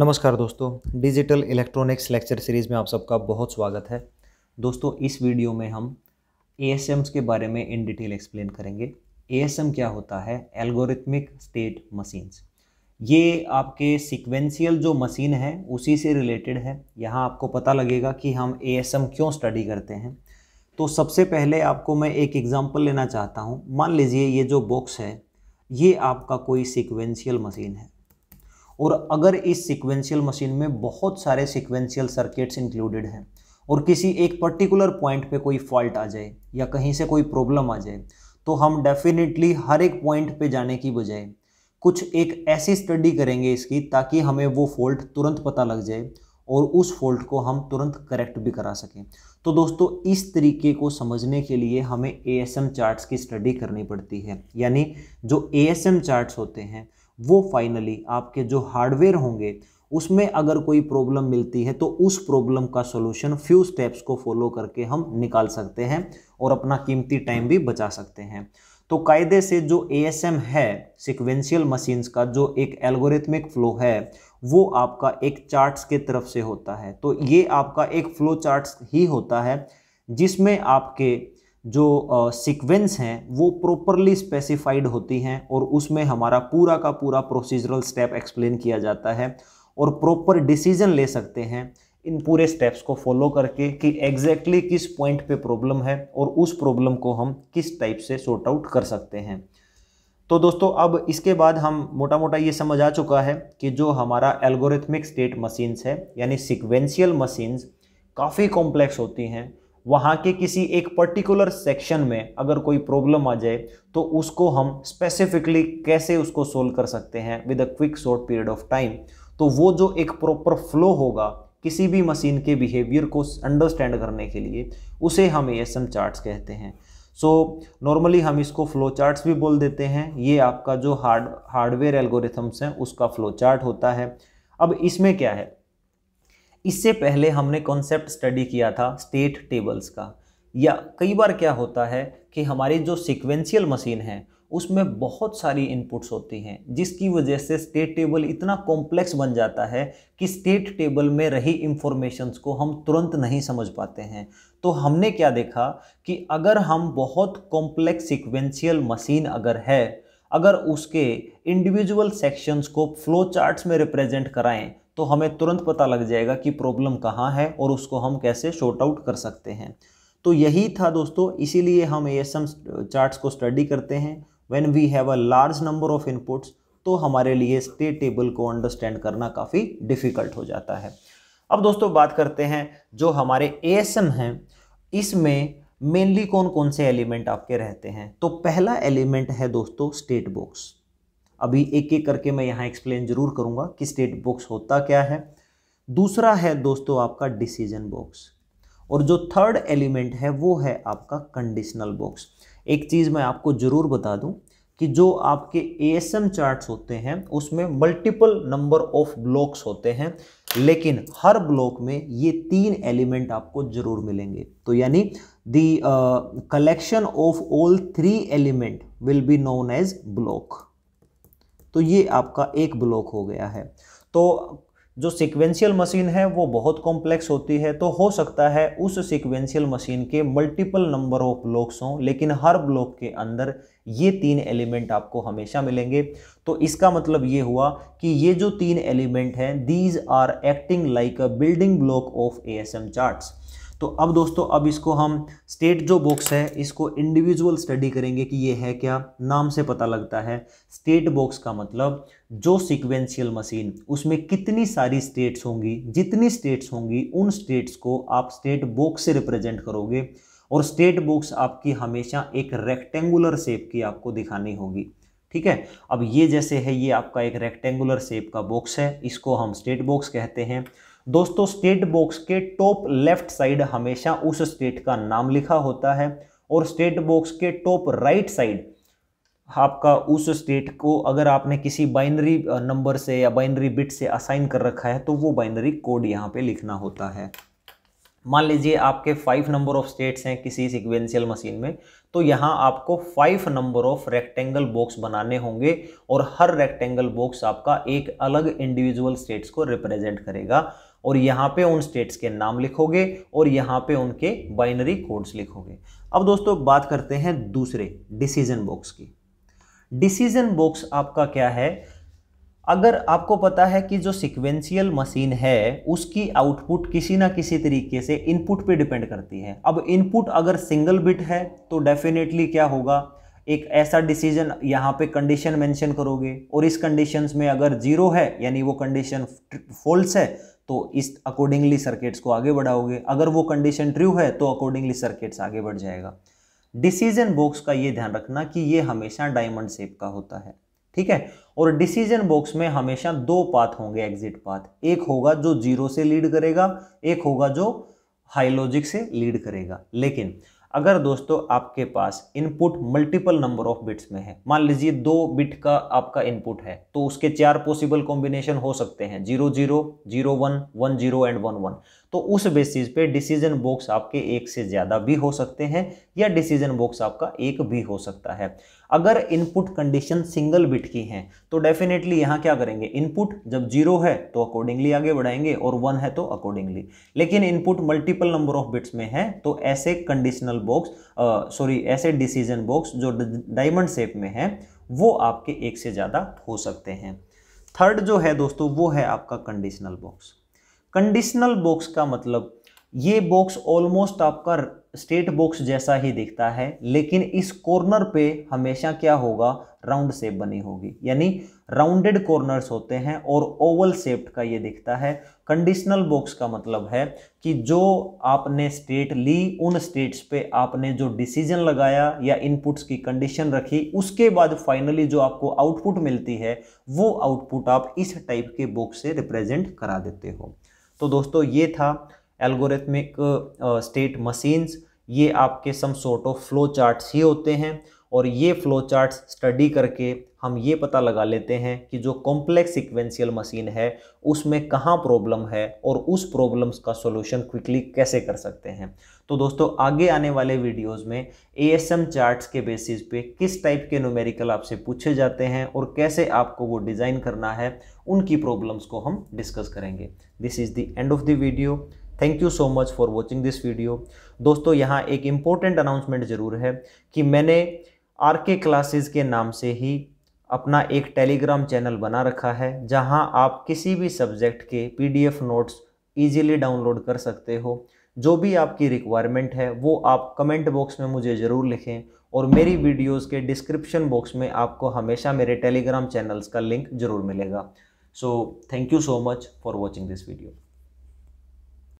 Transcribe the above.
नमस्कार दोस्तों digital electronics lecture series में आप सबका बहुत स्वागत है दोस्तों इस वीडियो में हम ए के बारे में इन डिटेल एक्सप्लेन करेंगे ए क्या होता है एल्गोरिथमिक स्टेट मशीन्स ये आपके सिक्वेंशियल जो मशीन है उसी से रिलेटेड है यहाँ आपको पता लगेगा कि हम ए क्यों स्टडी करते हैं तो सबसे पहले आपको मैं एक एग्जाम्पल लेना चाहता हूँ मान लीजिए ये जो बॉक्स है ये आपका कोई सिक्वेंशियल मशीन है और अगर इस सिक्वेंशियल मशीन में बहुत सारे सिक्वेंशियल सर्किट्स इंक्लूडेड हैं और किसी एक पर्टिकुलर पॉइंट पे कोई फॉल्ट आ जाए या कहीं से कोई प्रॉब्लम आ जाए तो हम डेफिनेटली हर एक पॉइंट पे जाने की बजाय कुछ एक ऐसी स्टडी करेंगे इसकी ताकि हमें वो फॉल्ट तुरंत पता लग जाए और उस फॉल्ट को हम तुरंत करेक्ट भी करा सकें तो दोस्तों इस तरीके को समझने के लिए हमें ए एस एम चार्ट्स की स्टडी करनी पड़ती है यानी जो ए एस एम चार्ट्स होते हैं वो फाइनली आपके जो हार्डवेयर होंगे उसमें अगर कोई प्रॉब्लम मिलती है तो उस प्रॉब्लम का सोल्यूशन फ्यू स्टेप्स को फॉलो करके हम निकाल सकते हैं और अपना कीमती टाइम भी बचा सकते हैं तो कायदे से जो ए है सिक्वेंशियल मशीन्स का जो एक एल्गोरिथमिक फ्लो है वो आपका एक चार्ट्स के तरफ से होता है तो ये आपका एक फ्लो चार्ट्स ही होता है जिसमें आपके जो सीक्वेंस हैं वो प्रॉपरली स्पेसिफाइड होती हैं और उसमें हमारा पूरा का पूरा प्रोसीजरल स्टेप एक्सप्लेन किया जाता है और प्रॉपर डिसीजन ले सकते हैं इन पूरे स्टेप्स को फॉलो करके कि एग्जैक्टली exactly किस पॉइंट पे प्रॉब्लम है और उस प्रॉब्लम को हम किस टाइप से सॉर्ट आउट कर सकते हैं तो दोस्तों अब इसके बाद हम मोटा मोटा ये समझ आ चुका है कि जो हमारा एल्गोरिथमिक स्टेट मशीन्स है यानी सिक्वेंशियल मशीन्स काफ़ी कॉम्प्लेक्स होती हैं वहाँ के किसी एक पर्टिकुलर सेक्शन में अगर कोई प्रॉब्लम आ जाए तो उसको हम स्पेसिफिकली कैसे उसको सोल्व कर सकते हैं with a quick short period of time तो वो जो एक प्रॉपर फ्लो होगा किसी भी मशीन के बिहेवियर को अंडरस्टैंड करने के लिए उसे हम ए एस एम चार्ट्स कहते हैं सो so, नॉर्मली हम इसको फ्लो चार्ट्स भी बोल देते हैं ये आपका जो हार्ड हार्डवेयर एल्गोरिथम्स हैं उसका फ्लो चार्ट होता है अब इसमें क्या है इससे पहले हमने कॉन्सेप्ट स्टडी किया था स्टेट टेबल्स का या कई बार क्या होता है कि हमारी जो सिक्वेंशियल मशीन है उसमें बहुत सारी इनपुट्स होती हैं जिसकी वजह से स्टेट टेबल इतना कॉम्प्लेक्स बन जाता है कि स्टेट टेबल में रही इंफॉर्मेशंस को हम तुरंत नहीं समझ पाते हैं तो हमने क्या देखा कि अगर हम बहुत कॉम्प्लेक्स सिक्वेंशियल मशीन अगर है अगर उसके इंडिविजुअल सेक्शंस को फ्लो चार्ट्स में रिप्रेजेंट कराएं तो हमें तुरंत पता लग जाएगा कि प्रॉब्लम कहाँ है और उसको हम कैसे शॉर्ट आउट कर सकते हैं तो यही था दोस्तों इसीलिए हम ए एस एम चार्ट्स को स्टडी करते हैं when we have a large number of inputs तो हमारे लिए स्टेट टेबल को अंडरस्टैंड करना काफ़ी डिफ़िकल्ट हो जाता है अब दोस्तों बात करते हैं जो हमारे ए हैं इसमें मेनली कौन कौन से एलिमेंट आपके रहते हैं तो पहला एलिमेंट है दोस्तों स्टेट बॉक्स अभी एक एक करके मैं यहाँ एक्सप्लेन जरूर करूँगा कि स्टेट बॉक्स होता क्या है दूसरा है दोस्तों आपका डिसीजन बॉक्स और जो थर्ड एलिमेंट है वो है आपका कंडीशनल बॉक्स एक चीज़ मैं आपको ज़रूर बता दूँ कि जो आपके ए चार्ट्स होते हैं उसमें मल्टीपल नंबर ऑफ ब्लॉक्स होते हैं लेकिन हर ब्लॉक में ये तीन एलिमेंट आपको जरूर मिलेंगे तो यानी the collection of all three element will be known as block तो ये आपका एक ब्लॉक हो गया है तो जो सिक्वेंशियल मशीन है वो बहुत कॉम्प्लेक्स होती है तो हो सकता है उस सिक्वेंशियल मशीन के मल्टीपल नंबर ऑफ ब्लॉक्स हों लेकिन हर ब्लॉक के अंदर ये तीन एलिमेंट आपको हमेशा मिलेंगे तो इसका मतलब ये हुआ कि ये जो तीन एलिमेंट हैं these are acting like a building block of A S M charts तो अब दोस्तों अब इसको हम स्टेट जो बॉक्स है इसको इंडिविजुअल स्टडी करेंगे कि ये है क्या नाम से पता लगता है स्टेट बॉक्स का मतलब जो सीक्वेंशियल मशीन उसमें कितनी सारी स्टेट्स होंगी जितनी स्टेट्स होंगी उन स्टेट्स को आप स्टेट बॉक्स से रिप्रेजेंट करोगे और स्टेट बॉक्स आपकी हमेशा एक रेक्टेंगुलर शेप की आपको दिखानी होगी ठीक है अब ये जैसे है ये आपका एक रेक्टेंगुलर शेप का बॉक्स है इसको हम स्टेट बॉक्स कहते हैं दोस्तों स्टेट बॉक्स के टॉप लेफ्ट साइड हमेशा उस स्टेट का नाम लिखा होता है और स्टेट बॉक्स के टॉप राइट साइड आपका उस स्टेट को अगर आपने किसी बाइनरी नंबर से या बाइनरी बिट से असाइन कर रखा है तो वो बाइनरी कोड यहाँ पे लिखना होता है मान लीजिए आपके फाइव नंबर ऑफ स्टेट्स हैं किसी सिक्वेंशियल मशीन में तो यहाँ आपको five number of rectangle box बनाने होंगे और हर रेक्टेंगल बॉक्स आपका एक अलग इंडिविजुअल स्टेट्स को रिप्रेजेंट करेगा और यहाँ पे उन स्टेट्स के नाम लिखोगे और यहाँ पे उनके बाइनरी कोड्स लिखोगे अब दोस्तों बात करते हैं दूसरे डिसीजन बॉक्स की डिसीजन बॉक्स आपका क्या है अगर आपको पता है कि जो सिक्वेंशियल मशीन है उसकी आउटपुट किसी ना किसी तरीके से इनपुट पे डिपेंड करती है अब इनपुट अगर सिंगल बिट है तो डेफिनेटली क्या होगा एक ऐसा डिसीजन यहाँ पे कंडीशन मेंशन करोगे और इस कंडीशंस में अगर जीरो है यानी वो कंडीशन फॉल्स है तो इस अकॉर्डिंगली सर्किट्स को आगे बढ़ाओगे अगर वो कंडीशन ट्रू है तो अकॉर्डिंगली सर्किट्स आगे बढ़ जाएगा डिसीजन बॉक्स का ये ध्यान रखना कि ये हमेशा डायमंड शेप का होता है ठीक है और डिसीजन बॉक्स में हमेशा दो पाथ होंगे एग्जिट पाथ एक होगा जो जीरो से लीड करेगा एक होगा जो हाईलॉजिक से लीड करेगा लेकिन अगर दोस्तों आपके पास input multiple number of bits में है मान लीजिए दो बिट का आपका इनपुट है तो उसके चार पॉसिबल कॉम्बिनेशन हो सकते हैं zero zero zero one one zero and one one तो उस बेसिस पे डिसीजन बॉक्स आपके एक से ज़्यादा भी हो सकते हैं या डिसीजन बॉक्स आपका एक भी हो सकता है अगर इनपुट कंडीशन सिंगल बिट की हैं तो डेफिनेटली यहाँ क्या करेंगे इनपुट जब जीरो है तो अकॉर्डिंगली आगे बढ़ाएंगे और वन है तो अकॉर्डिंगली लेकिन input multiple number of bits में है तो ऐसे कंडीशनल बॉक्स सॉरी ऐसे डिसीजन बॉक्स जो डायमंड शेप में है वो आपके एक से ज़्यादा हो सकते हैं थर्ड जो है दोस्तों वो है आपका कंडीशनल बॉक्स कंडीशनल बॉक्स का मतलब ये बॉक्स ऑलमोस्ट आपका स्टेट बॉक्स जैसा ही दिखता है लेकिन इस कॉर्नर पे हमेशा क्या होगा राउंड शेप बनी होगी यानी राउंडेड कॉर्नर्स होते हैं और ओवल शेप्ड का ये दिखता है कंडीशनल बॉक्स का मतलब है कि जो आपने स्टेट ली उन स्टेट्स पे आपने जो डिसीजन लगाया या इनपुट्स की कंडीशन रखी उसके बाद फाइनली जो आपको आउटपुट मिलती है वो आउटपुट आप इस टाइप के बॉक्स से रिप्रेजेंट करा देते हो तो दोस्तों ये था एल्गोरिथमिक स्टेट मशीन्स ये आपके some sort of flow charts ही होते हैं और ये फ्लो चार्ट्स स्टडी करके हम ये पता लगा लेते हैं कि जो कॉम्प्लेक्स सिक्वेंशियल मशीन है उसमें कहाँ प्रॉब्लम है और उस प्रॉब्लम्स का सॉल्यूशन क्विकली कैसे कर सकते हैं तो दोस्तों आगे आने वाले वीडियोस में एएसएम चार्ट्स के बेसिस पे किस टाइप के न्यूमेरिकल आपसे पूछे जाते हैं और कैसे आपको वो डिज़ाइन करना है उनकी प्रॉब्लम्स को हम डिस्कस करेंगे this is the end of the video thank you so much for watching this video दोस्तों यहाँ एक इम्पोर्टेंट अनाउंसमेंट ज़रूर है कि मैंने आर के क्लासेस के नाम से ही अपना एक टेलीग्राम चैनल बना रखा है जहां आप किसी भी सब्जेक्ट के पीडीएफ नोट्स इजीली डाउनलोड कर सकते हो जो भी आपकी रिक्वायरमेंट है वो आप कमेंट बॉक्स में मुझे ज़रूर लिखें और मेरी वीडियोस के डिस्क्रिप्शन बॉक्स में आपको हमेशा मेरे टेलीग्राम चैनल्स का लिंक ज़रूर मिलेगा so thank you so much for watching this video